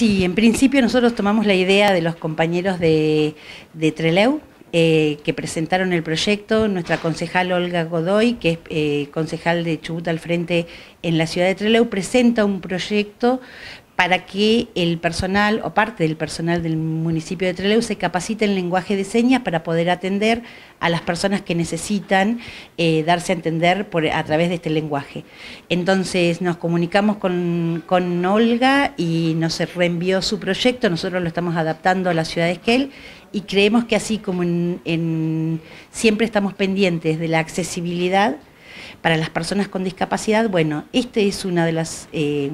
Sí, en principio nosotros tomamos la idea de los compañeros de, Treleu, eh, que presentaron el proyecto, nuestra concejal Olga Godoy, que es eh, concejal de Chubut al frente en la ciudad de Trelew, presenta un proyecto para que el personal o parte del personal del municipio de Trelew se capacite en lenguaje de señas para poder atender a las personas que necesitan eh, darse a entender a través de este lenguaje. Entonces nos comunicamos con, Olga y nos reenvió su proyecto, nosotros lo estamos adaptando a la ciudad de Esquel y creemos que así como siempre estamos pendientes de la accesibilidad, para las personas con discapacidad, bueno, esta es una de las, eh,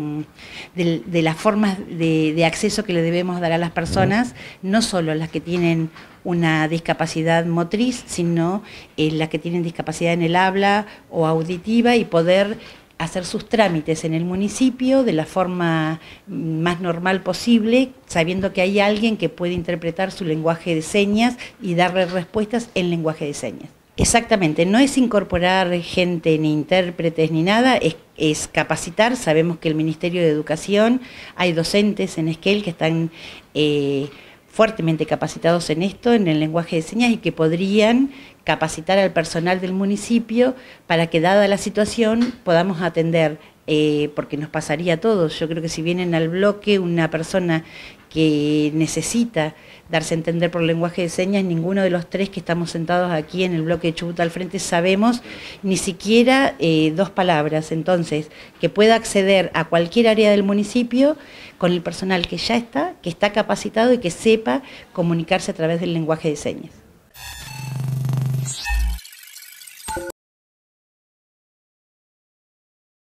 las formas de, acceso que le debemos dar a las personas, no solo las que tienen una discapacidad motriz, sino eh, las que tienen discapacidad en el habla o auditiva y poder hacer sus trámites en el municipio de la forma más normal posible, sabiendo que hay alguien que puede interpretar su lenguaje de señas y darle respuestas en lenguaje de señas. Exactamente, no es incorporar gente ni intérpretes ni nada, es, capacitar. Sabemos que el Ministerio de Educación, hay docentes en Esquel que están eh, fuertemente capacitados en esto, en el lenguaje de señas, y que podrían capacitar al personal del municipio para que, dada la situación, podamos atender eh, porque nos pasaría a todos. Yo creo que si vienen al bloque una persona que necesita darse a entender por lenguaje de señas, ninguno de los tres que estamos sentados aquí en el bloque de Chubut al frente sabemos ni siquiera eh, dos palabras. Entonces, que pueda acceder a cualquier área del municipio con el personal que ya está, que está capacitado y que sepa comunicarse a través del lenguaje de señas.